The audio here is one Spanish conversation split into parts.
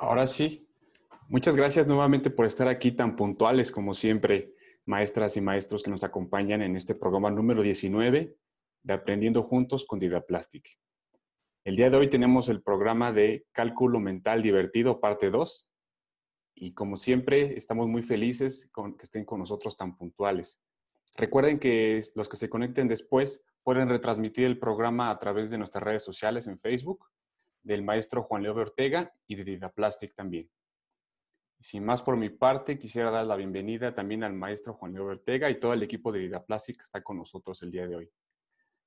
Ahora sí. Muchas gracias nuevamente por estar aquí tan puntuales como siempre, maestras y maestros que nos acompañan en este programa número 19 de Aprendiendo Juntos con Didaplastic. El día de hoy tenemos el programa de Cálculo Mental Divertido, parte 2. Y como siempre, estamos muy felices con que estén con nosotros tan puntuales. Recuerden que los que se conecten después pueden retransmitir el programa a través de nuestras redes sociales en Facebook del maestro Juan Leo Ortega y de Didaplastic también. Sin más por mi parte, quisiera dar la bienvenida también al maestro Juan Leo Ortega y todo el equipo de Didaplastic que está con nosotros el día de hoy.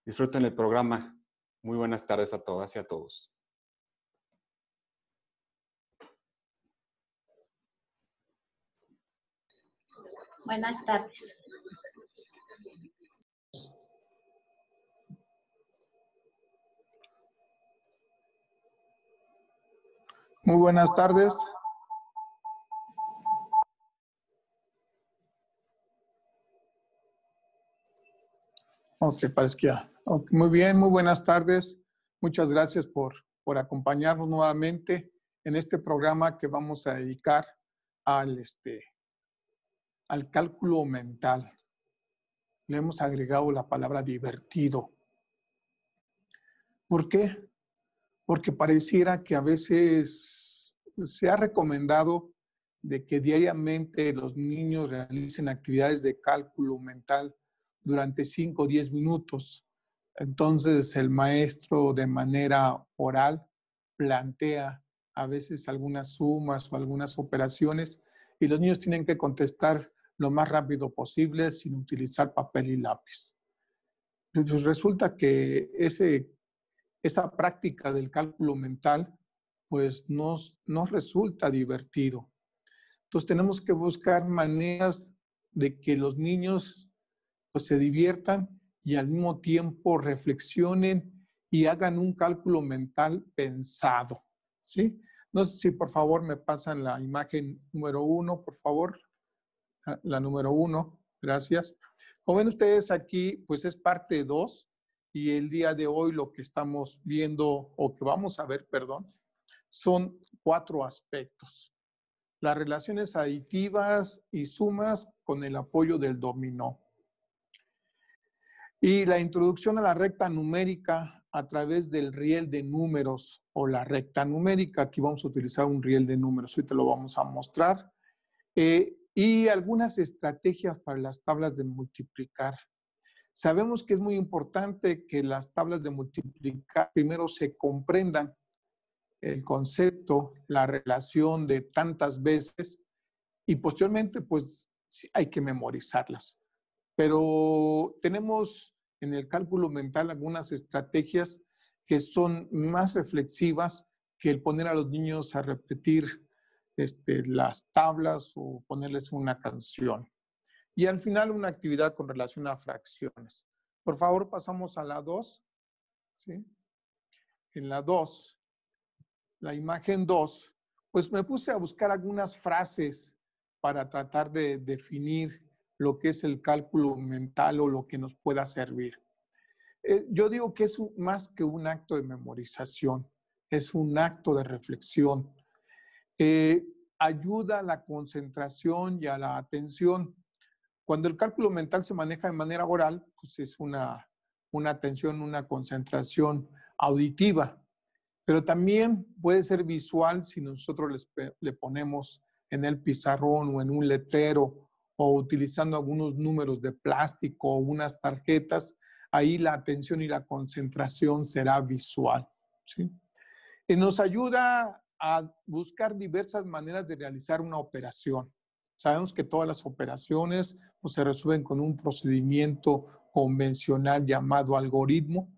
Disfruten el programa. Muy buenas tardes a todas y a todos. Buenas tardes. Muy buenas tardes. Ok, parece que ya. muy bien, muy buenas tardes. Muchas gracias por, por acompañarnos nuevamente en este programa que vamos a dedicar al, este, al cálculo mental. Le hemos agregado la palabra divertido. ¿Por qué? porque pareciera que a veces se ha recomendado de que diariamente los niños realicen actividades de cálculo mental durante 5 o 10 minutos. Entonces el maestro de manera oral plantea a veces algunas sumas o algunas operaciones y los niños tienen que contestar lo más rápido posible sin utilizar papel y lápiz. entonces resulta que ese esa práctica del cálculo mental pues nos, nos resulta divertido. Entonces tenemos que buscar maneras de que los niños pues, se diviertan y al mismo tiempo reflexionen y hagan un cálculo mental pensado. ¿sí? No sé si por favor me pasan la imagen número uno, por favor. Ah, la, número uno, gracias. Como ven ustedes aquí, pues es parte dos y el día de hoy lo que estamos viendo o que vamos a ver, perdón, son cuatro aspectos. Las relaciones aditivas y sumas con el apoyo del dominó. Y la introducción a la recta numérica a través del riel de números o la recta numérica. Aquí vamos a utilizar un riel de números, hoy te lo vamos a mostrar. Eh, y algunas estrategias para las tablas de multiplicar. Sabemos que es muy importante que las tablas de multiplicar primero se comprendan el concepto, la relación de tantas veces y posteriormente pues hay que memorizarlas. Pero tenemos en el cálculo mental algunas estrategias que son más reflexivas que el poner a los niños a repetir este, las tablas o ponerles una canción. Y al final una actividad con relación a fracciones. Por favor, pasamos a la 2. En la 2, la imagen 2, pues me puse a buscar algunas frases para tratar de definir lo que es el cálculo mental o lo que nos pueda servir. Eh, yo digo que es más que un acto de memorización, es un acto de reflexión. Eh, ayuda a la concentración y a la atención. Cuando el cálculo mental se maneja de manera oral, pues es una, atención, una concentración auditiva, pero también puede ser visual si nosotros le ponemos en el pizarrón o en un letrero o utilizando algunos números de plástico o unas tarjetas, ahí la atención y la concentración será visual. Y eh, nos ayuda a buscar diversas maneras de realizar una operación. Sabemos que todas las operaciones pues, se resuelven con un procedimiento convencional llamado algoritmo,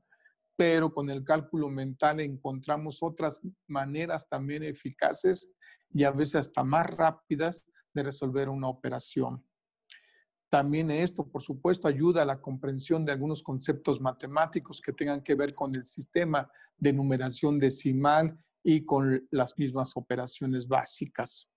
pero con el cálculo mental encontramos otras maneras también eficaces y a veces hasta más rápidas de resolver una operación. También esto, por supuesto, ayuda a la comprensión de algunos conceptos matemáticos que tengan que ver con el sistema de numeración decimal y con las mismas operaciones básicas.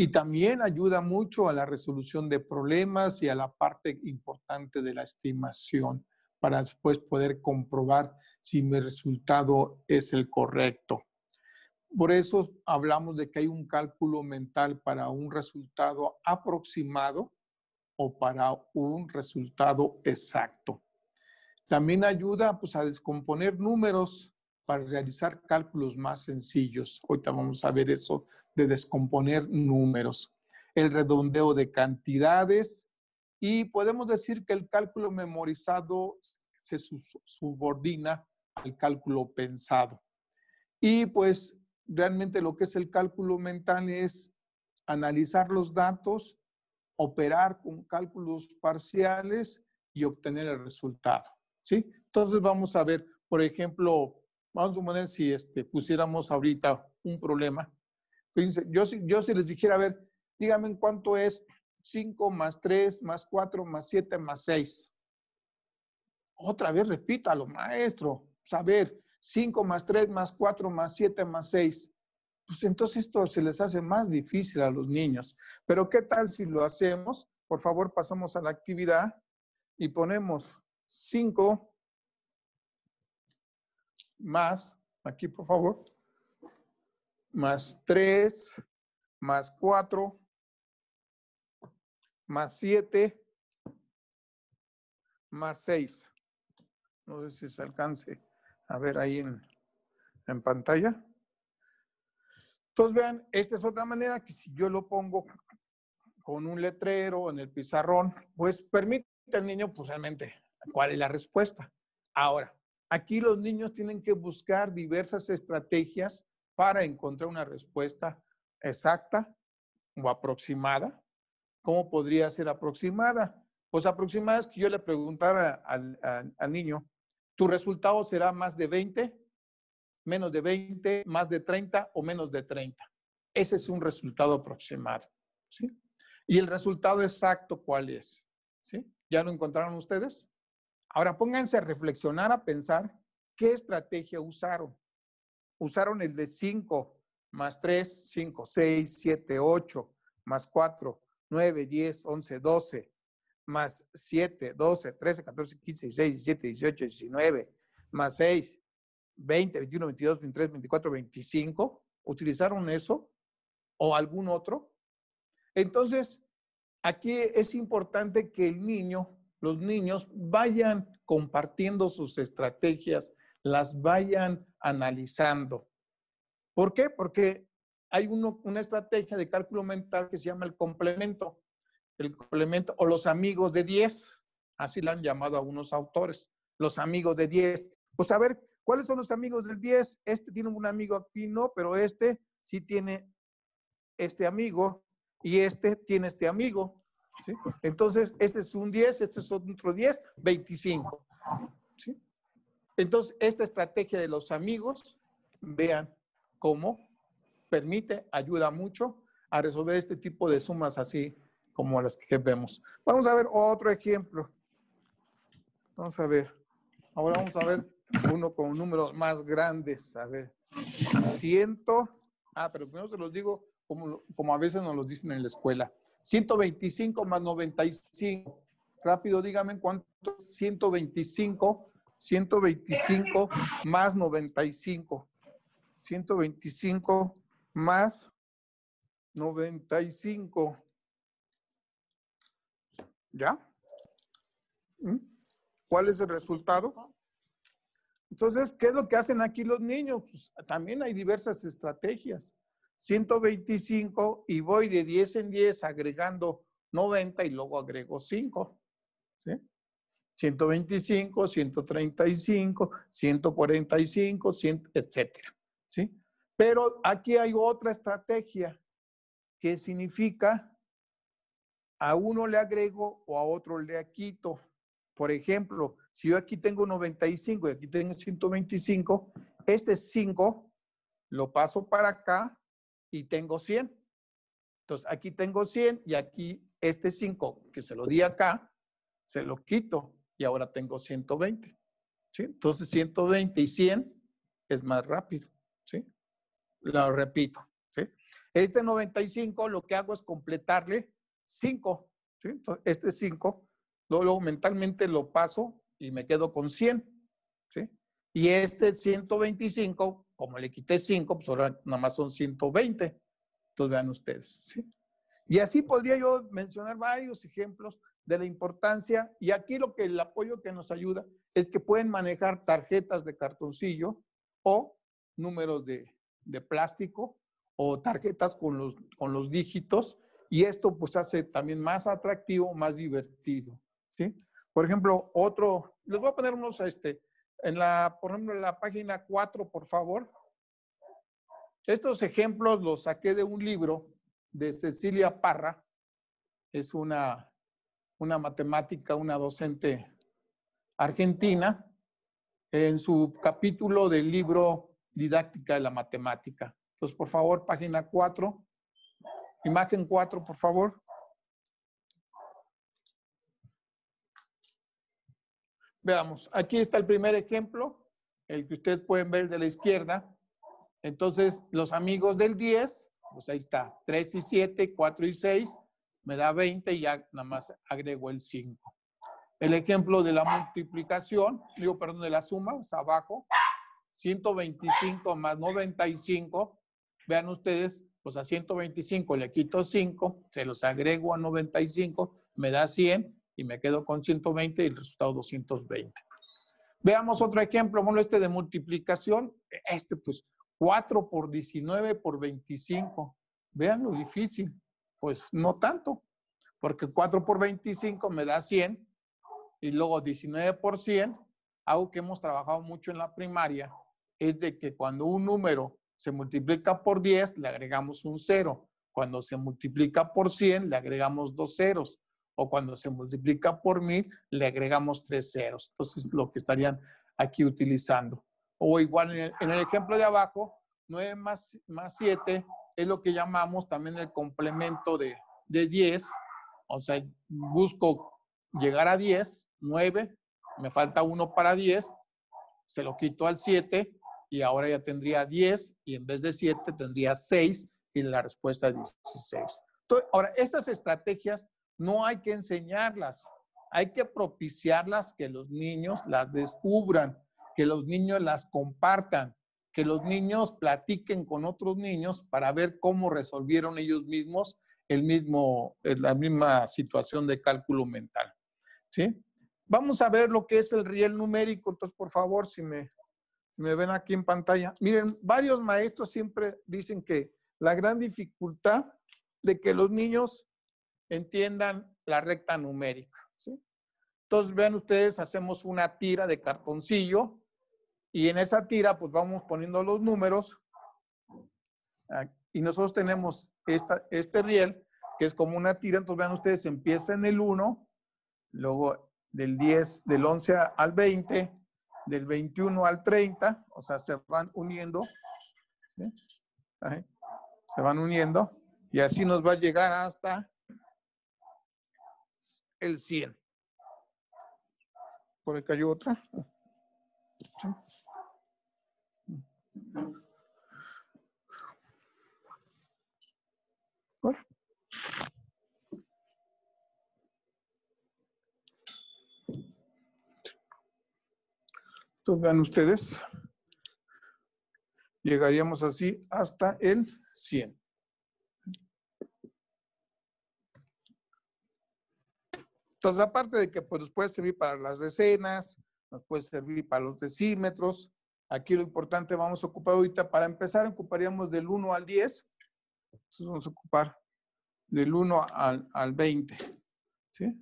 Y también ayuda mucho a la resolución de problemas y a la parte importante de la estimación para después poder comprobar si mi resultado es el correcto. Por eso hablamos de que hay un cálculo mental para un resultado aproximado o para un resultado exacto. También ayuda pues, a descomponer números para realizar cálculos más sencillos. Ahorita vamos a ver eso de descomponer números. El redondeo de cantidades y podemos decir que el cálculo memorizado se subordina al cálculo pensado. Y pues realmente lo que es el cálculo mental es analizar los datos, operar con cálculos parciales y obtener el resultado. ¿sí? Entonces vamos a ver, por ejemplo, vamos a suponer si este, pusiéramos ahorita un problema, yo, yo si les dijera, a ver, díganme cuánto es 5 más 3 más 4 más 7 más 6. Otra vez repítalo, maestro. Pues, a ver, 5 más 3 más 4 más 7 más 6. Pues entonces esto se les hace más difícil a los niños. Pero ¿qué tal si lo hacemos? Por favor, pasamos a la actividad y ponemos 5 más, aquí por favor, más 3, más 4, más 7, más 6. No sé si se alcance a ver ahí en, pantalla. Entonces vean, esta es otra manera que si yo lo pongo con un letrero en el pizarrón, pues permite al niño pues realmente cuál es la respuesta. Ahora, Aquí los niños tienen que buscar diversas estrategias para encontrar una respuesta exacta o aproximada. ¿Cómo podría ser aproximada? Pues aproximada es que yo le preguntara al, niño, ¿tu resultado será más de 20, menos de 20, más de 30 o menos de 30? Ese es un resultado aproximado. ¿Y el resultado exacto cuál es? ¿sí? ¿Ya lo encontraron ustedes? Ahora pónganse a reflexionar, a pensar qué estrategia usaron. Usaron el de 5 más 3, 5, 6, 7, 8, más 4, 9, 10, 11, 12, más 7, 12, 13, 14, 15, 16, 17, 18, 19, más 6, 20, 21, 22, 23, 24, 25. ¿Utilizaron eso o algún otro? Entonces, aquí es importante que el niño los niños vayan compartiendo sus estrategias, las vayan analizando. ¿Por qué? Porque hay una estrategia de cálculo mental que se llama el complemento, el complemento o los amigos de 10, así la han llamado algunos autores, los amigos de 10. Pues a ver, ¿cuáles son los amigos del 10? Este tiene un amigo aquí, no, pero este sí tiene este amigo y este tiene este amigo. Entonces, este es un 10, este es otro 10, 25. Entonces, esta estrategia de los amigos, vean cómo permite, ayuda mucho a resolver este tipo de sumas así como las que vemos. Vamos a ver otro ejemplo. Vamos a ver. Ahora vamos a ver uno con números más grandes. A ver. Ciento. Ah, pero primero se los digo como, como a veces nos los dicen en la escuela. 125 más 95. Rápido, dígame cuánto es 125. 125 más 95. 125 más 95. ¿Ya? ¿Mm? ¿Cuál es el resultado? Entonces, ¿qué es lo que hacen aquí los niños? Pues, también hay diversas estrategias. 125 y voy de 10 en 10 agregando 90 y luego agrego 5. 125, 135, 145, etc. etcétera. ¿sí? Pero aquí hay otra estrategia que significa a uno le agrego o a otro le quito. Por ejemplo, si yo aquí tengo 95 y aquí tengo 125, este 5 lo paso para acá y tengo 100. Entonces, aquí tengo 100 y aquí este 5 que se lo di acá, se lo quito y ahora tengo 120. Entonces, 120 y 100 es más rápido. ¿sí? Lo repito. ¿sí? Este 95 lo que hago es completarle 5. ¿sí? Entonces, este 5 luego mentalmente lo paso y me quedo con 100. Y este 125 como le quité 5, pues ahora nada más son 120. Entonces vean ustedes. ¿sí? Y así podría yo mencionar varios ejemplos de la importancia. Y aquí lo que el apoyo que nos ayuda es que pueden manejar tarjetas de cartoncillo o números de, de plástico o tarjetas con los, con los dígitos y esto pues hace también más atractivo, más divertido, ¿sí? Por ejemplo, otro, les voy a poner unos este, en la, por ejemplo, en la página 4, por favor. Estos ejemplos los saqué de un libro de Cecilia Parra. Es una, una matemática, una docente argentina, en su capítulo del libro Didáctica de la Matemática. Entonces, por favor, página 4, imagen 4, por favor. Veamos, aquí está el primer ejemplo, el que ustedes pueden ver de la izquierda. Entonces, los amigos del 10, pues ahí está, 3 y 7, 4 y 6, me da 20 y ya nada más agrego el 5. El ejemplo de la multiplicación, digo, perdón, de la suma, es abajo, 125 más 95, vean ustedes, pues a 125 le quito 5, se los agrego a 95, me da 100 y me quedo con 120 y el resultado 220. Veamos otro ejemplo, bueno, este de multiplicación, este pues 4 por 19 por 25. Vean lo difícil, pues no tanto, porque 4 por 25 me da 100 y luego 19 por 100, algo que hemos trabajado mucho en la primaria, es de que cuando un número se multiplica por 10, le agregamos un 0. Cuando se multiplica por 100, le agregamos dos ceros o cuando se multiplica por mil, le agregamos tres ceros. Entonces, lo que estarían aquí utilizando. O igual en el, ejemplo de abajo, 9 más, 7 es lo que llamamos también el complemento de, 10. O sea, busco llegar a 10, 9, me falta 1 para 10, se lo quito al 7 y ahora ya tendría 10 y en vez de 7 tendría 6 y la respuesta es 16. Entonces, ahora, estas estrategias no hay que enseñarlas, hay que propiciarlas que los niños las descubran, que los niños las compartan, que los niños platiquen con otros niños para ver cómo resolvieron ellos mismos el mismo, la misma situación de cálculo mental. ¿sí? Vamos a ver lo que es el riel numérico. Entonces, por favor, si me, si me ven aquí en pantalla. Miren, varios maestros siempre dicen que la gran dificultad de que los niños entiendan la recta numérica. Entonces, vean ustedes, hacemos una tira de cartoncillo y en esa tira pues vamos poniendo los números ah, y nosotros tenemos esta, este riel que es como una tira, entonces vean ustedes, empieza en el 1, luego del 10, del 11 al 20, del 21 al 30, o sea, se van uniendo, se van uniendo, y así nos va a llegar hasta el 100. Por ahí hay otra. Entonces vean ustedes, llegaríamos así hasta el 100. Entonces, aparte de que pues, nos puede servir para las decenas, nos puede servir para los decímetros, aquí lo importante vamos a ocupar ahorita, para empezar ocuparíamos del 1 al 10, entonces vamos a ocupar del 1 al, 20, ¿sí?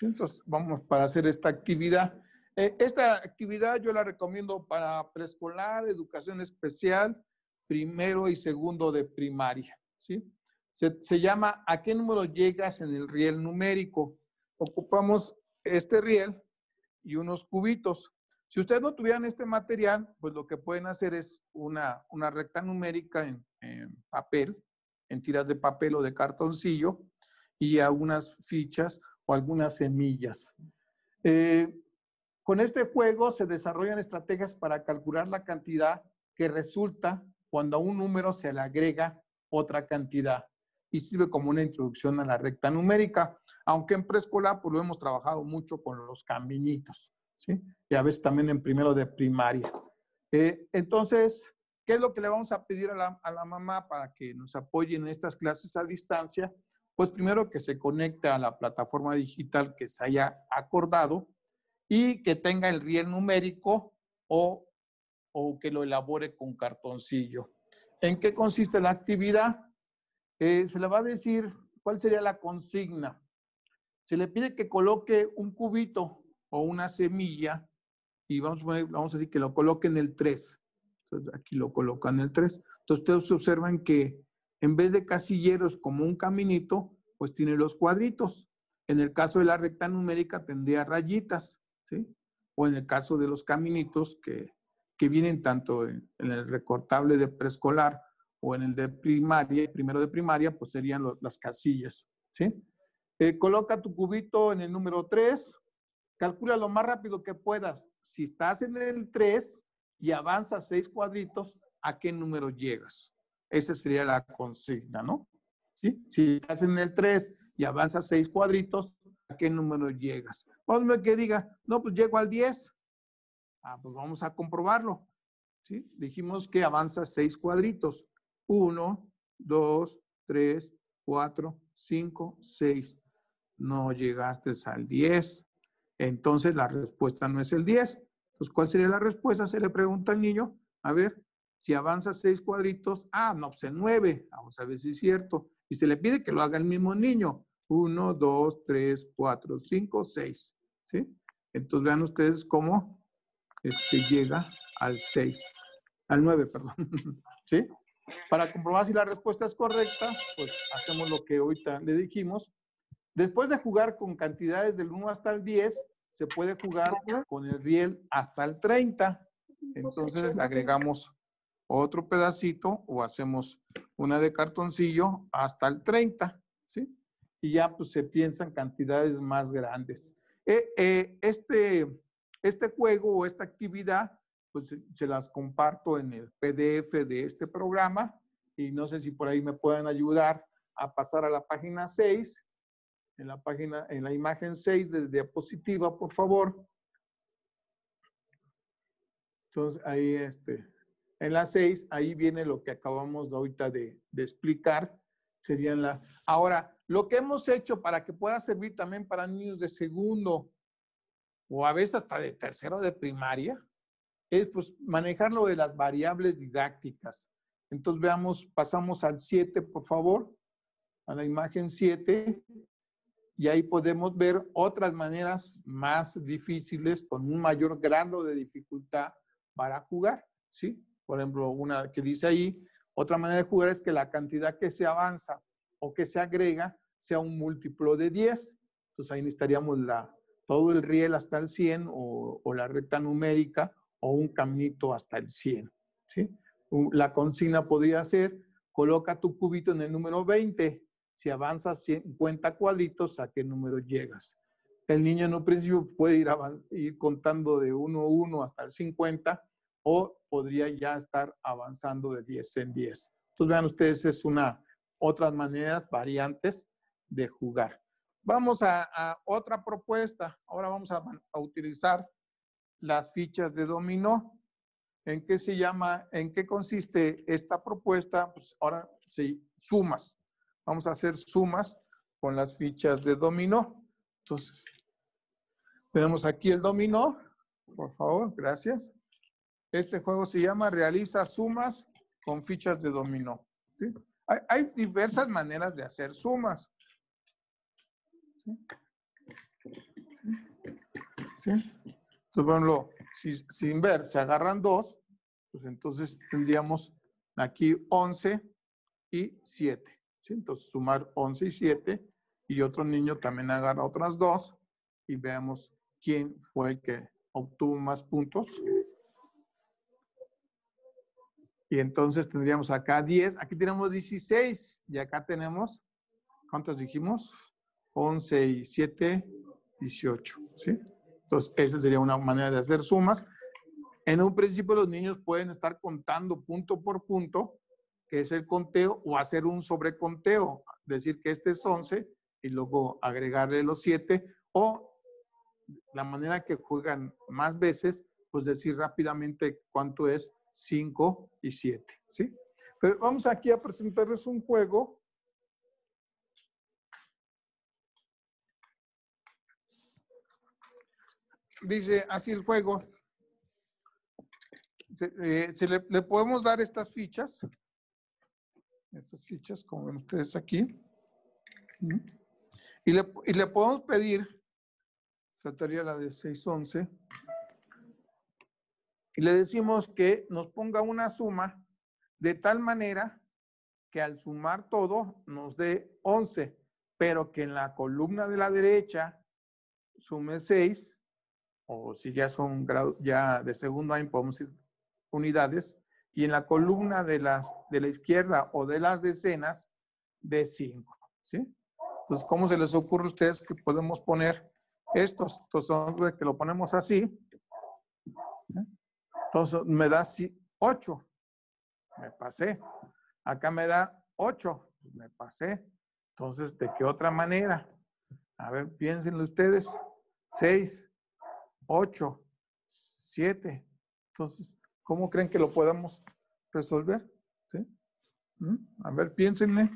Entonces, vamos para hacer esta actividad. Eh, esta actividad yo la recomiendo para preescolar, educación especial, primero y segundo de primaria, ¿sí? se llama ¿A qué número llegas en el riel numérico? ocupamos este riel y unos cubitos. Si ustedes no tuvieran este material, pues lo que pueden hacer es una, recta numérica en, papel, en tiras de papel o de cartoncillo, y algunas fichas o algunas semillas. Eh, con este juego se desarrollan estrategias para calcular la cantidad que resulta cuando a un número se le agrega otra cantidad y sirve como una introducción a la recta numérica aunque en preescolar pues lo hemos trabajado mucho con los caminitos, ¿sí? Y a veces también en primero de primaria. Eh, entonces, ¿qué es lo que le vamos a pedir a la, mamá para que nos apoye en estas clases a distancia? Pues primero que se conecte a la plataforma digital que se haya acordado y que tenga el riel numérico o, o que lo elabore con cartoncillo. ¿En qué consiste la actividad? Eh, se le va a decir cuál sería la consigna se le pide que coloque un cubito o una semilla y vamos a, vamos a decir que lo coloque en el 3. Entonces, aquí lo colocan en el 3. Entonces ustedes observan que en vez de casilleros como un caminito, pues tiene los cuadritos. En el caso de la recta numérica tendría rayitas, ¿sí? O en el caso de los caminitos que, que vienen tanto en, el recortable de preescolar o en el de primaria, primero de primaria, pues serían las casillas, ¿sí? Eh, coloca tu cubito en el número 3, calcula lo más rápido que puedas. Si estás en el 3 y avanzas 6 cuadritos, ¿a qué número llegas? Esa sería la consigna, ¿no? ¿Sí? Si estás en el 3 y avanzas 6 cuadritos, ¿a qué número llegas? Ponme que diga, no, pues llego al 10. Ah, pues vamos a comprobarlo. ¿Sí? Dijimos que avanzas 6 cuadritos. 1, 2, 3, 4, 5, 6 no llegaste al 10, entonces la respuesta no es el 10. Entonces, ¿cuál sería la respuesta? Se le pregunta al niño, a ver, si avanza seis cuadritos, ah, no, pues el 9, vamos a ver si es cierto. Y se le pide que lo haga el mismo niño. 1, 2, 3, 4, 5, 6. ¿Sí? Entonces vean ustedes cómo este, llega al 6, al 9, perdón. ¿Sí? Para comprobar si la respuesta es correcta, pues hacemos lo que ahorita le dijimos, Después de jugar con cantidades del 1 hasta el 10, se puede jugar con el riel hasta el 30. Pues, Entonces agregamos otro pedacito o hacemos una de cartoncillo hasta el 30, ¿sí? Y ya pues se piensan cantidades más grandes. E, e, este, este juego o esta actividad, pues se las comparto en el PDF de este programa y no sé si por ahí me pueden ayudar a pasar a la página 6 en la página, en la imagen 6 de diapositiva, por favor. Entonces, ahí este, en la 6, ahí viene lo que acabamos de ahorita de, explicar. Serían la. Ahora, lo que hemos hecho para que pueda servir también para niños de segundo o a veces hasta de tercero de primaria, es pues manejar lo de las variables didácticas. Entonces veamos, pasamos al 7, por favor, a la imagen 7 y ahí podemos ver otras maneras más difíciles con un mayor grado de dificultad para jugar, ¿sí? Por ejemplo, una que dice ahí, otra manera de jugar es que la cantidad que se avanza o que se agrega sea un múltiplo de 10. Entonces ahí necesitaríamos la, todo el riel hasta el 100 o, la recta numérica o un caminito hasta el 100, ¿sí? La consigna podría ser, coloca tu cubito en el número 20, si avanzas 50 cuadritos, ¿a qué número llegas? El niño en un principio puede ir, ir contando de 1 a 1 hasta el 50 o podría ya estar avanzando de 10 en 10. Entonces vean ustedes, es una otras maneras, variantes de jugar. Vamos a, otra propuesta. Ahora vamos a, utilizar las fichas de dominó. ¿En qué se llama? ¿En qué consiste esta propuesta? Pues ahora si sí, sumas vamos a hacer sumas con las fichas de dominó. Entonces, tenemos aquí el dominó, por favor, gracias. Este juego se llama Realiza sumas con fichas de dominó. Hay, diversas maneras de hacer sumas. ¿sí? Entonces, por ejemplo, si, sin ver se agarran dos, pues entonces tendríamos aquí 11 y 7. Entonces sumar 11 y 7 y otro niño también agarra otras dos y veamos quién fue el que obtuvo más puntos. Y entonces tendríamos acá 10, aquí tenemos 16 y acá tenemos, ¿cuántos dijimos? 11 y 7, 18, ¿sí? Entonces, esa sería una manera de hacer sumas. En un principio los niños pueden estar contando punto por punto que es el conteo, o hacer un sobreconteo, decir que este es 11 y luego agregarle los 7, o la manera que juegan más veces, pues decir rápidamente cuánto es 5 y 7, ¿sí? Pero vamos aquí a presentarles un juego. Dice así el juego. Eh, le podemos dar estas fichas estas fichas, como ven ustedes aquí. Y le, podemos pedir, saltaría la de 611, y le decimos que nos ponga una suma de tal manera que al sumar todo nos dé 11, pero que en la columna de la derecha sume 6, o si ya son grado, ya de segundo año podemos ir unidades, y en la columna de, las, de la izquierda o de las decenas de 5. ¿sí? Entonces, ¿cómo se les ocurre a ustedes que podemos poner estos? Entonces, que lo ponemos así. ¿eh? Entonces, me da 8. Me pasé. Acá me da 8. Me pasé. Entonces, ¿de qué otra manera? A ver, piénsenlo ustedes. 6, 8, 7. Entonces, ¿Cómo creen que lo podamos resolver? ¿Mm? A ver, piénsenle.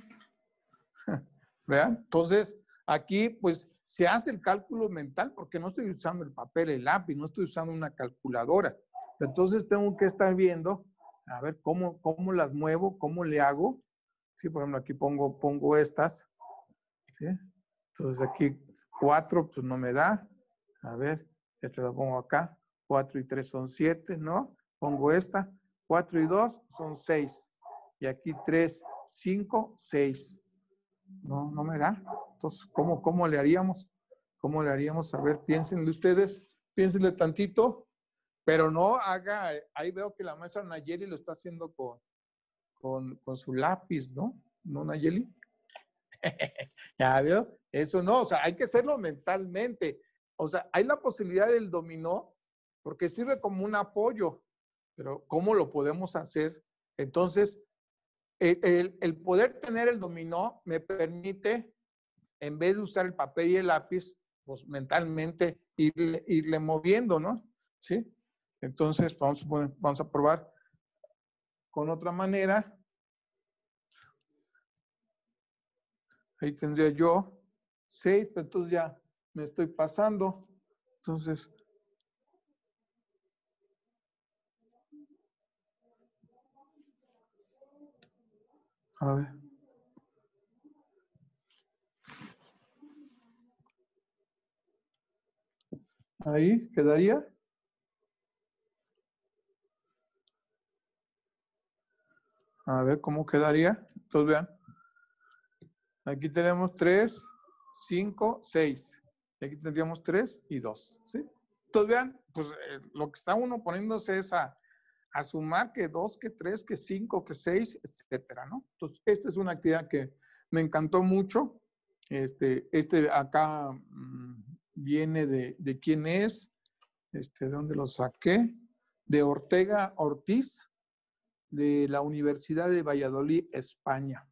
Vean, entonces aquí pues se hace el cálculo mental porque no estoy usando el papel, el lápiz, no estoy usando una calculadora. Entonces tengo que estar viendo, a ver cómo, cómo las muevo, cómo le hago. Sí, por ejemplo, aquí pongo, pongo estas. ¿sí? Entonces aquí cuatro, pues no me da. A ver, esta la pongo acá. Cuatro y tres son siete, ¿no? pongo esta. 4 y 2 son 6. Y aquí 3, cinco, 6. No, no me da. Entonces, ¿cómo, cómo le haríamos? ¿Cómo le haríamos? A ver, piénsenle ustedes, piénsenle tantito, pero no haga, ahí veo que la maestra Nayeli lo está haciendo con, con, con su lápiz, ¿no? ¿No, Nayeli? ya veo, eso no, o sea, hay que hacerlo mentalmente. O sea, hay la posibilidad del dominó porque sirve como un apoyo, pero ¿cómo lo podemos hacer? Entonces, el, poder tener el dominó me permite, en vez de usar el papel y el lápiz, pues mentalmente irle, irle moviendo, ¿no? ¿Sí? Entonces, vamos, vamos a probar con otra manera. Ahí tendría yo seis, pero entonces ya me estoy pasando. Entonces, A ver. Ahí quedaría. A ver cómo quedaría. Entonces vean. Aquí tenemos 3, 5, 6. Y aquí tendríamos 3 y 2. ¿sí? Entonces vean, pues eh, lo que está uno poniéndose es a a sumar que dos, que tres, que cinco, que seis, etcétera, ¿no? Entonces, esta es una actividad que me encantó mucho. Este, este acá mm, viene de, quién es, este, ¿de dónde lo saqué? De Ortega Ortiz, de la Universidad de Valladolid, España,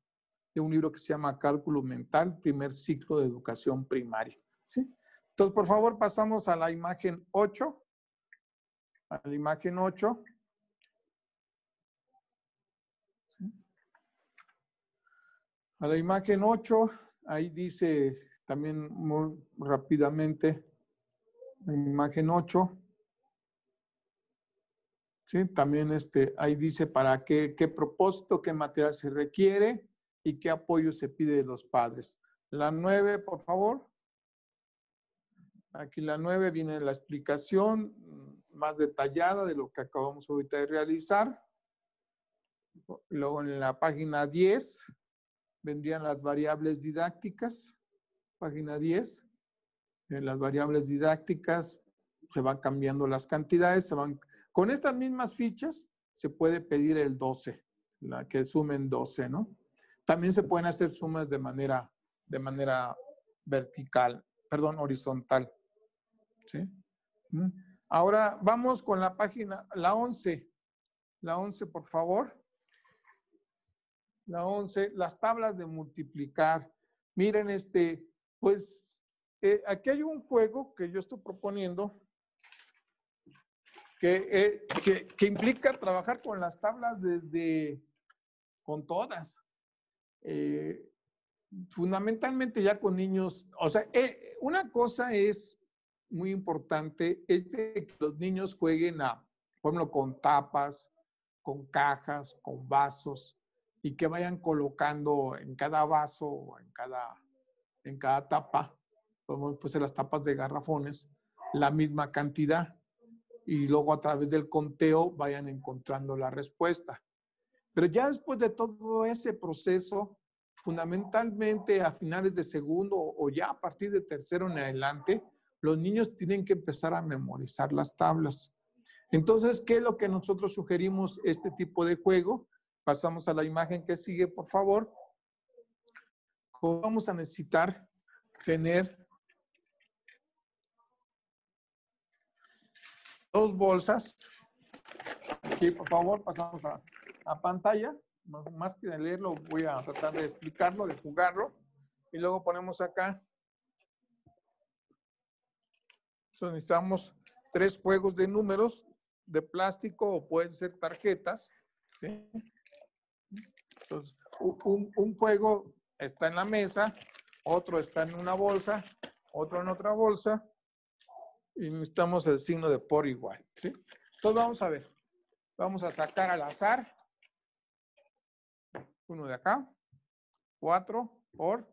de un libro que se llama Cálculo Mental, primer ciclo de educación primaria, ¿sí? Entonces, por favor, pasamos a la imagen 8, a la imagen 8. A la imagen 8, ahí dice también muy rápidamente, la imagen 8. ¿sí? También este, ahí dice para qué, qué propósito, qué material se requiere y qué apoyo se pide de los padres. La 9, por favor. Aquí la 9 viene la explicación más detallada de lo que acabamos ahorita de realizar. Luego en la página 10 vendrían las variables didácticas, página 10. las variables didácticas se van cambiando las cantidades, se van, con estas mismas fichas se puede pedir el 12, la que sumen 12, ¿no? También se pueden hacer sumas de manera, de manera vertical, perdón, horizontal. Ahora vamos con la página, la 11. La 11, por favor la 11, las tablas de multiplicar. Miren, este, pues eh, aquí hay un juego que yo estoy proponiendo que, eh, implica trabajar con las tablas desde, con todas. Eh, fundamentalmente ya con niños, o sea, una cosa es muy importante, es que los niños jueguen a, por ejemplo, con tapas, con cajas, con vasos, y que vayan colocando en cada vaso en cada, en cada tapa, podemos pues, en las tapas de garrafones, la misma cantidad y luego a través del conteo vayan encontrando la respuesta. Pero ya después de todo ese proceso, fundamentalmente a finales de segundo o ya a partir de tercero en adelante, los niños tienen que empezar a memorizar las tablas. Entonces, ¿qué es lo que nosotros sugerimos este tipo de juego? Pasamos a la imagen que sigue, por favor. Vamos a necesitar tener dos bolsas. Aquí, por favor, pasamos a, pantalla. Más que de leerlo, voy a tratar de explicarlo, de jugarlo. Y luego ponemos acá. necesitamos tres juegos de números de plástico o pueden ser tarjetas. ¿sí? Entonces, un, juego está en la mesa, otro está en una bolsa, otro en otra bolsa, y necesitamos el signo de por igual. ¿sí? Entonces vamos a ver. Vamos a sacar al azar. Uno de acá. 4 por,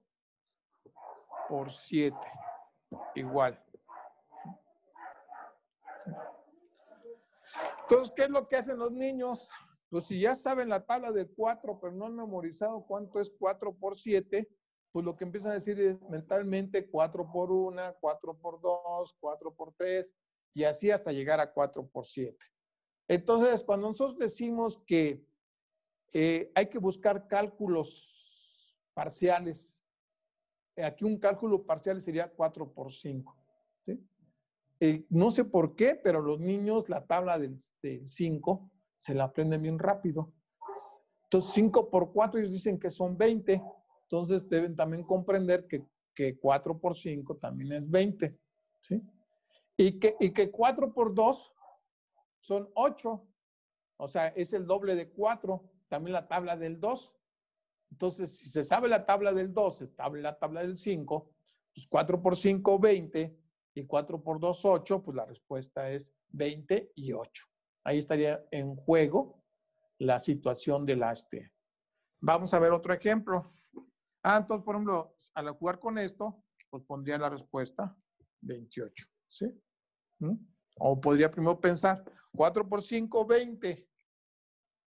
por 7. Igual. Entonces, ¿qué es lo que hacen los niños? Pues, si ya saben la tabla de 4, pero no han memorizado cuánto es 4 por 7, pues lo que empiezan a decir es mentalmente 4 por 1, 4 por 2, 4 por 3, y así hasta llegar a 4 por 7. Entonces, cuando nosotros decimos que eh, hay que buscar cálculos parciales, eh, aquí un cálculo parcial sería 4 por 5. Eh, no sé por qué, pero los niños, la tabla del, del 5, se la aprenden bien rápido. Entonces, 5 por 4 ellos dicen que son 20. Entonces, deben también comprender que, 4 por 5 también es 20. ¿sí? Y, que, y que 4 por 2 son 8. O sea, es el doble de 4. También la tabla del 2. Entonces, si se sabe la tabla del 2, se sabe la tabla del 5. Pues 4 por 5, 20. Y 4 por 2, 8. Pues la respuesta es 20 y 8 ahí estaría en juego la situación del ASTE. Vamos a ver otro ejemplo. Ah, entonces, por ejemplo, al jugar con esto, pues pondría la respuesta 28, ¿sí? ¿Mm? O podría primero pensar 4 por 5, 20.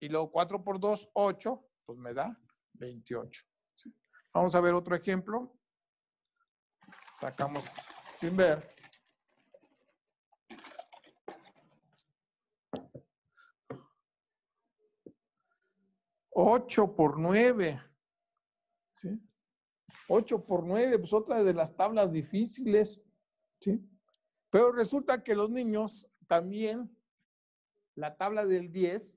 Y luego 4 por 2, 8, pues me da 28. ¿sí? Vamos a ver otro ejemplo. Sacamos sin ver. 8 por 9. ¿sí? 8 por 9, pues otra de las tablas difíciles. ¿sí? Pero resulta que los niños también, la tabla del 10,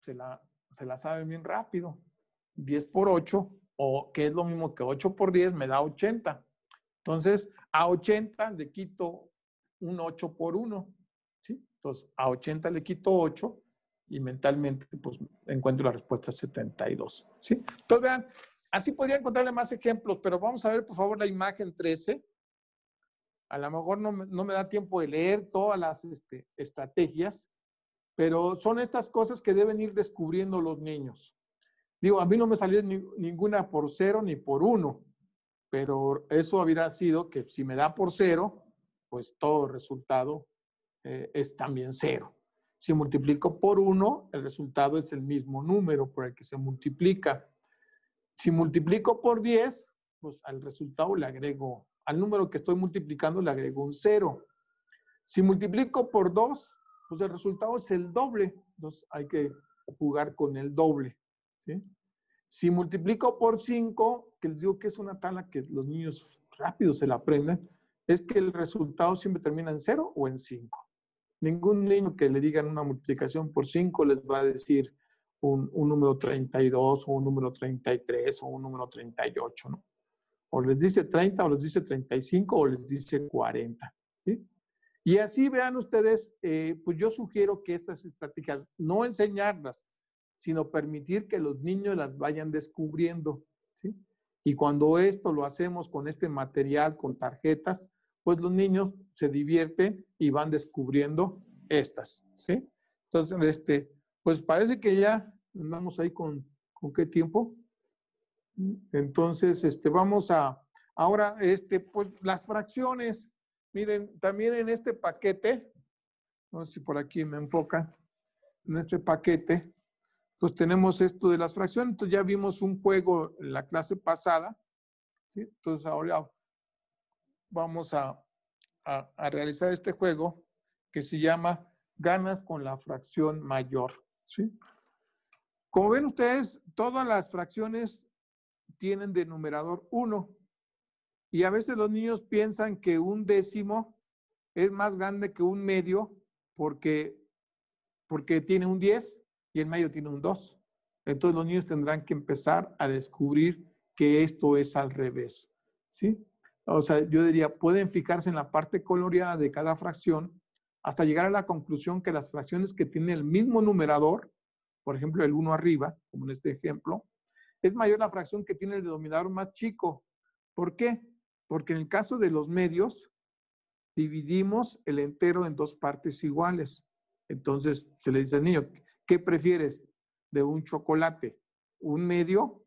se la, se saben bien rápido. 10 por 8, o que es lo mismo que 8 por 10, me da 80. Entonces, a 80 le quito un 8 por 1. ¿sí? Entonces, a 80 le quito 8 y mentalmente pues encuentro la respuesta 72. ¿sí? Entonces vean, así podría encontrarle más ejemplos, pero vamos a ver por favor la imagen 13. A lo mejor no, me da tiempo de leer todas las este, estrategias, pero son estas cosas que deben ir descubriendo los niños. Digo, a mí no me salió ninguna por cero ni por uno, pero eso habría sido que si me da por cero, pues todo resultado eh, es también cero. Si multiplico por 1, el resultado es el mismo número por el que se multiplica. Si multiplico por 10, pues al resultado le agrego, al número que estoy multiplicando le agrego un 0. Si multiplico por 2, pues el resultado es el doble. Entonces hay que jugar con el doble. Si multiplico por 5, que les digo que es una tala que los niños rápido se la aprenden, es que el resultado siempre termina en 0 o en 5. Ningún niño que le digan una multiplicación por 5 les va a decir un, número 32 o un número 33 o un número 38, ¿no? O les dice 30 o les dice 35 o les dice 40. ¿sí? Y así vean ustedes, eh, pues yo sugiero que estas estrategias, no enseñarlas, sino permitir que los niños las vayan descubriendo. ¿sí? Y cuando esto lo hacemos con este material, con tarjetas, pues los niños se divierten y van descubriendo estas, ¿sí? Entonces, este, pues parece que ya andamos ahí con, qué tiempo? Entonces, este, vamos a, ahora, este, pues las fracciones, miren, también en este paquete, no sé si por aquí me enfoca, en este paquete, pues tenemos esto de las fracciones, entonces ya vimos un juego en la clase pasada, ¿sí? entonces ahora vamos a, realizar este juego que se llama ganas con la fracción mayor. ¿sí? Como ven ustedes, todas las fracciones tienen denominador 1. Y a veces los niños piensan que un décimo es más grande que un medio porque, porque tiene un 10 y el medio tiene un 2. Entonces los niños tendrán que empezar a descubrir que esto es al revés. ¿sí? o sea, yo diría, pueden fijarse en la parte coloreada de cada fracción hasta llegar a la conclusión que las fracciones que tienen el mismo numerador, por ejemplo, el 1 arriba, como en este ejemplo, es mayor la fracción que tiene el denominador más chico. ¿Por qué? Porque en el caso de los medios, dividimos el entero en dos partes iguales. Entonces, se le dice al niño, ¿qué prefieres de un chocolate? ¿Un medio?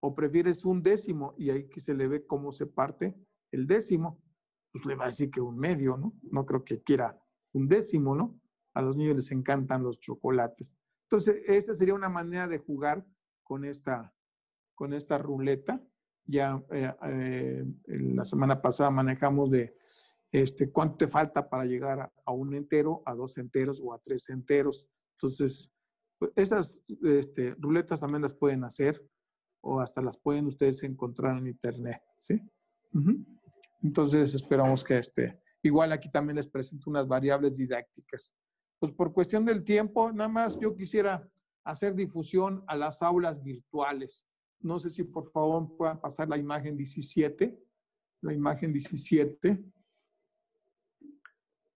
¿O prefieres un décimo? Y ahí que se le ve cómo se parte el décimo, pues le va a decir que un medio, ¿no? No creo que quiera un décimo, ¿no? A los niños les encantan los chocolates. Entonces, esta sería una manera de jugar con esta, con esta ruleta. Ya eh, eh, la semana pasada manejamos de este, cuánto te falta para llegar a, un entero, a dos enteros o a tres enteros. Entonces, pues, estas este, ruletas también las pueden hacer o hasta las pueden ustedes encontrar en internet, ¿sí? Entonces esperamos que este, igual aquí también les presento unas variables didácticas. Pues por cuestión del tiempo, nada más yo quisiera hacer difusión a las aulas virtuales. No sé si por favor puedan pasar la imagen 17, la imagen 17.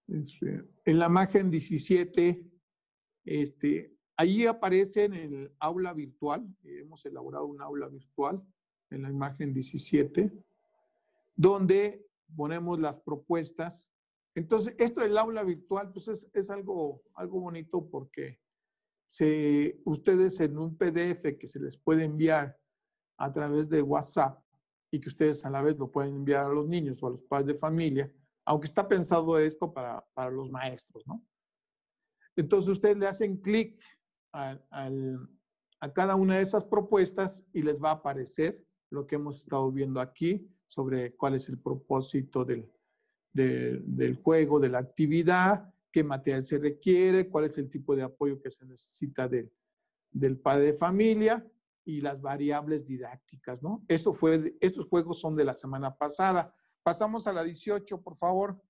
Este, en la imagen 17, este, Allí aparece en el aula virtual, hemos elaborado un aula virtual en la imagen 17 donde ponemos las propuestas. Entonces, esto del aula virtual, pues es, algo, algo bonito porque se, ustedes en un PDF que se les puede enviar a través de WhatsApp y que ustedes a la vez lo pueden enviar a los niños o a los padres de familia, aunque está pensado esto para, para los maestros, ¿no? Entonces ustedes le hacen clic a, cada una de esas propuestas y les va a aparecer lo que hemos estado viendo aquí sobre cuál es el propósito del, del juego, de la actividad, qué material se requiere, cuál es el tipo de apoyo que se necesita del padre de familia y las variables didácticas, ¿no? Eso fue, estos juegos son de la semana pasada. Pasamos a la 18, por favor,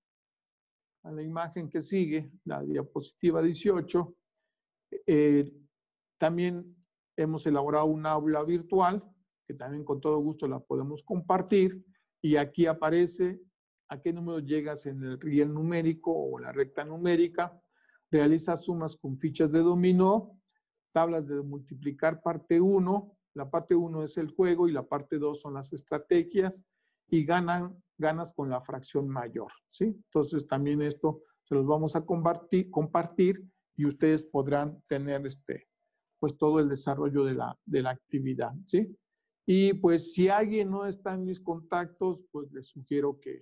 a la imagen que sigue, la diapositiva 18. Eh, también hemos elaborado un aula virtual que también con todo gusto la podemos compartir. Y aquí aparece a qué número llegas en el riel numérico o la recta numérica. Realiza sumas con fichas de dominó, tablas de multiplicar parte 1. La parte 1 es el juego y la parte 2 son las estrategias y ganan, ganas con la fracción mayor. ¿sí? Entonces también esto se los vamos a compartir, compartir y ustedes podrán tener este, pues todo el desarrollo de la, de la actividad. ¿sí? Y pues si alguien no está en mis contactos, pues les sugiero que,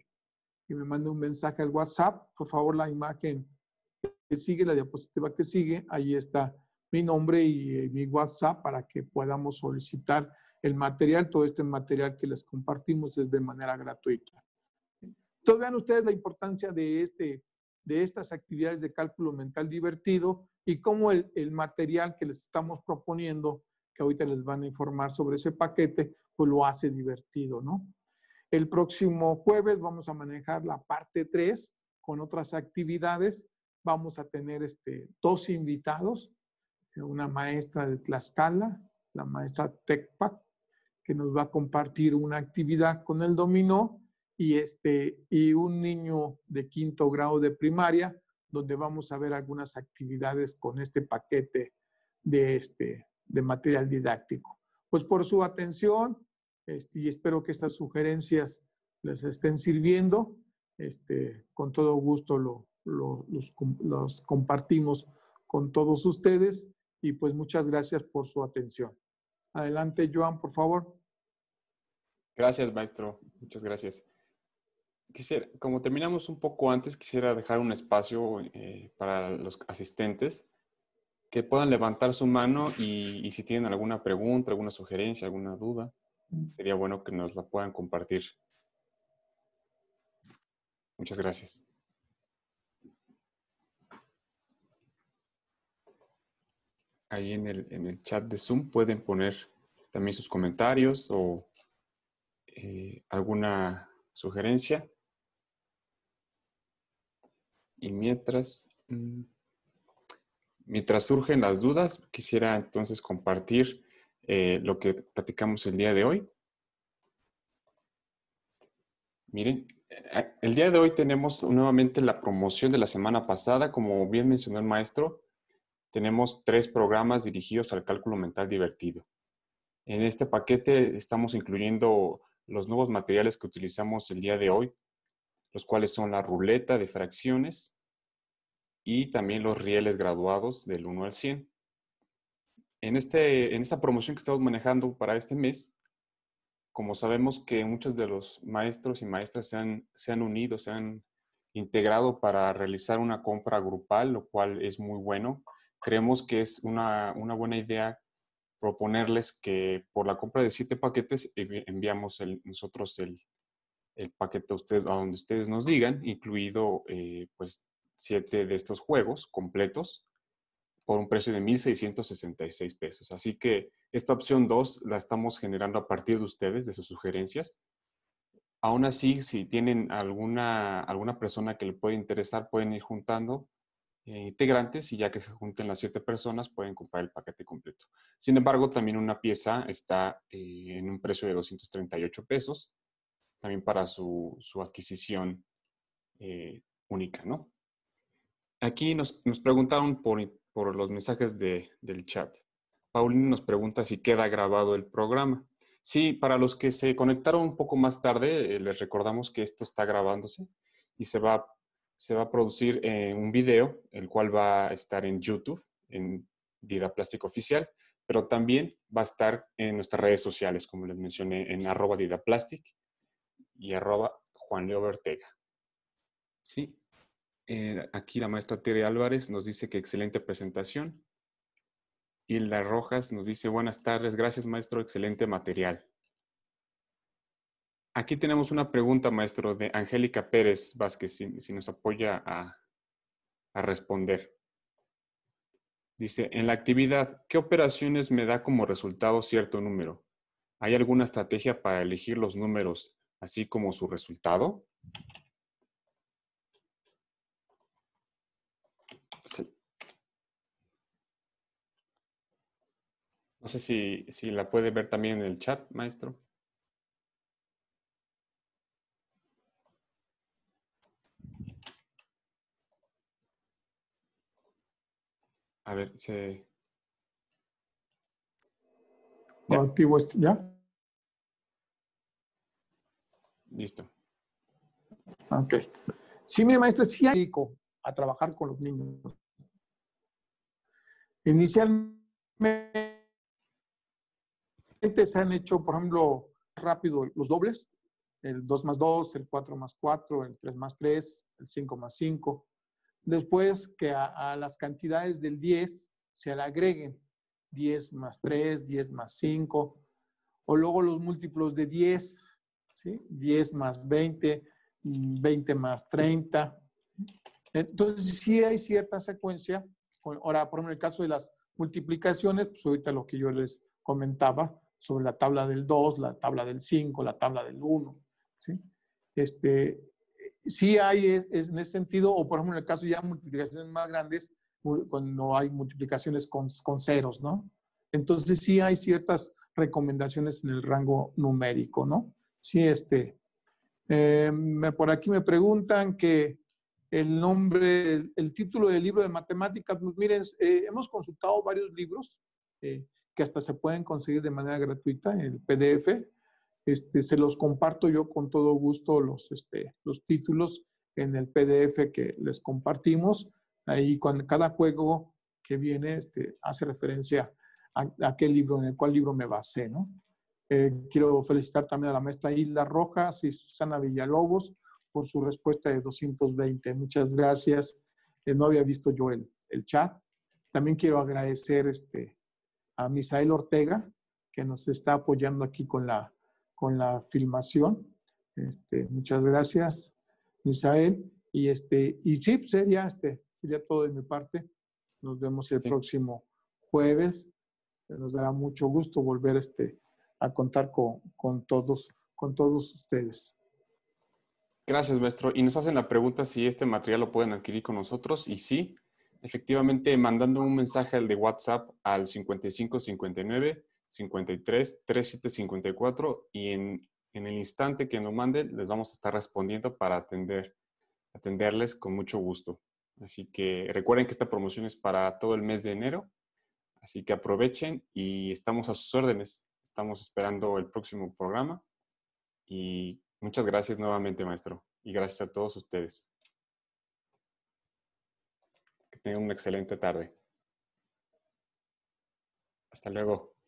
que me mande un mensaje al WhatsApp. Por favor, la imagen que sigue, la diapositiva que sigue, ahí está mi nombre y eh, mi WhatsApp para que podamos solicitar el material. Todo este material que les compartimos es de manera gratuita. Entonces vean ustedes la importancia de, este, de estas actividades de cálculo mental divertido y cómo el, el material que les estamos proponiendo ahorita les van a informar sobre ese paquete, pues lo hace divertido, ¿no? El próximo jueves vamos a manejar la parte 3 con otras actividades. Vamos a tener este, dos invitados, eh, una maestra de Tlaxcala, la maestra Tecpac, que nos va a compartir una actividad con el dominó y, este, y un niño de quinto grado de primaria, donde vamos a ver algunas actividades con este paquete de, este, de material didáctico. Pues por su atención este, y espero que estas sugerencias les estén sirviendo. Este, con todo gusto lo, los, compartimos con todos ustedes y pues muchas gracias por su atención. Adelante, Joan, por favor. Gracias, maestro. Muchas gracias. Quisiera, como terminamos un poco antes, quisiera dejar un espacio eh, para los asistentes que puedan levantar su mano y, si tienen alguna pregunta, alguna sugerencia, alguna duda, mm. sería bueno que nos la puedan compartir. Muchas gracias. Ahí en el, chat de Zoom pueden poner también sus comentarios o eh, alguna sugerencia. Y mientras... Mm, Mientras surgen las dudas, quisiera entonces compartir eh, lo que platicamos el día de hoy. Miren, eh, el día de hoy tenemos nuevamente la promoción de la semana pasada. Como bien mencionó el maestro, tenemos tres programas dirigidos al cálculo mental divertido. En este paquete estamos incluyendo los nuevos materiales que utilizamos el día de hoy, los cuales son la ruleta de fracciones, y también los rieles graduados del 1 al 100. En, este, en esta promoción que estamos manejando para este mes, como sabemos que muchos de los maestros y maestras se han, se han unido, se han integrado para realizar una compra grupal, lo cual es muy bueno. Creemos que es una, buena idea proponerles que por la compra de siete paquetes enviamos el, nosotros el, paquete a ustedes, a donde ustedes nos digan, incluido eh, pues siete de estos juegos completos por un precio de 1.666 pesos. Así que esta opción 2 la estamos generando a partir de ustedes, de sus sugerencias. Aún así, si tienen alguna, alguna persona que le puede interesar, pueden ir juntando eh, integrantes y ya que se junten las siete personas, pueden comprar el paquete completo. Sin embargo, también una pieza está eh, en un precio de 238 pesos, también para su, adquisición eh, única, ¿no? Aquí nos, preguntaron por, los mensajes del chat. Pauline nos pregunta si queda grabado el programa. Sí, para los que se conectaron un poco más tarde, eh, les recordamos que esto está grabándose y se va, a producir eh, un video, el cual va a estar en YouTube, en Dida Plástico Oficial, pero también va a estar en nuestras redes sociales, como les mencioné, en arroba Didaplastic y arroba Juan Leo Ortega. Sí, eh, aquí la maestra Tere Álvarez nos dice que excelente presentación. Hilda Rojas nos dice buenas tardes, gracias maestro, excelente material. Aquí tenemos una pregunta, maestro, de Angélica Pérez Vázquez, si, si nos apoya a, a responder. Dice, en la actividad, ¿qué operaciones me da como resultado cierto número? ¿Hay alguna estrategia para elegir los números, así como su resultado? No sé si, la puede ver también en el chat, maestro. A ver, se... ¿Ya? Este, ¿Ya? Listo. Ok. Sí, mi maestro, sí hay a trabajar con los niños. Inicialmente se han hecho, por ejemplo, rápido los dobles, el 2 más 2, el 4 más 4, el 3 más 3, el 5 más 5. Después que a, las cantidades del 10 se le agreguen 10 más 3, 10 más 5, o luego los múltiplos de 10, 10 más 20, 20 más 30. Entonces sí hay cierta secuencia Ahora, por ejemplo, en el caso de las multiplicaciones, pues ahorita lo que yo les comentaba sobre la tabla del 2, la tabla del 5, la tabla del 1, ¿sí? Este, sí hay en ese sentido, o por ejemplo en el caso ya multiplicaciones más grandes, cuando hay multiplicaciones con, con ceros, ¿no? Entonces sí hay ciertas recomendaciones en el rango numérico, ¿no? Sí, este, eh, por aquí me preguntan que el nombre, el, título del libro de matemáticas. Pues miren, eh, hemos consultado varios libros eh, que hasta se pueden conseguir de manera gratuita, en el PDF. Este, se los comparto yo con todo gusto los, este, los títulos en el PDF que les compartimos. Ahí con cada juego que viene este, hace referencia a, aquel libro, en el cual libro me basé, ¿no? Eh, quiero felicitar también a la maestra Isla Rojas y Susana Villalobos por su respuesta de 220. Muchas gracias. Eh, no había visto yo el, chat. También quiero agradecer este, a Misael Ortega, que nos está apoyando aquí con la, con la filmación. Este, muchas gracias, Misael. Y, este, y sí, pues, sería, este, sería todo de mi parte. Nos vemos el próximo jueves. Eh, nos dará mucho gusto volver este, a contar con, con, todos, con todos ustedes. Gracias, maestro. Y nos hacen la pregunta si este material lo pueden adquirir con nosotros. Y sí, efectivamente, mandando un mensaje al de WhatsApp al 5559 53 y en, en el instante que nos manden les vamos a estar respondiendo para atender, atenderles con mucho gusto. Así que recuerden que esta promoción es para todo el mes de enero, así que aprovechen y estamos a sus órdenes. Estamos esperando el próximo programa y Muchas gracias nuevamente, maestro, y gracias a todos ustedes. Que tengan una excelente tarde. Hasta luego.